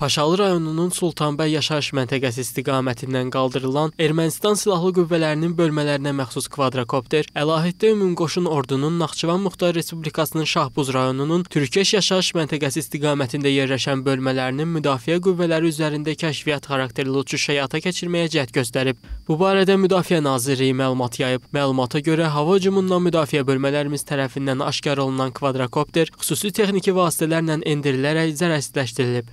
Paşalı rayonunun Sultanbəy yaşayış məntəqəsi istiqamətindən qaldırılan Ermənistan silahlı qüvvələrinin bölmələrinə məxsus kvadrokopter Əlahiddə Ümumqoşun Ordunun Naxçıvan Muxtar Respublikasının Şahbuz rayonunun Türkeş yaşayış məntəqəsi istiqamətində yerləşən bölmələrinin müdafiə qüvvələri üzərində kəşfiyyat xarakterli uçuş həyata keçirməyə cəhd göstərib. Bu barədə Müdafiə Nazirliyi məlumat yayıb. Məlumata görə hava hücumundan müdafiə bölmələrimiz tərəfindən aşkar olunan kvadrokopter xüsusi texniki vasitələrlə endirilərək zərərsizləşdirilib.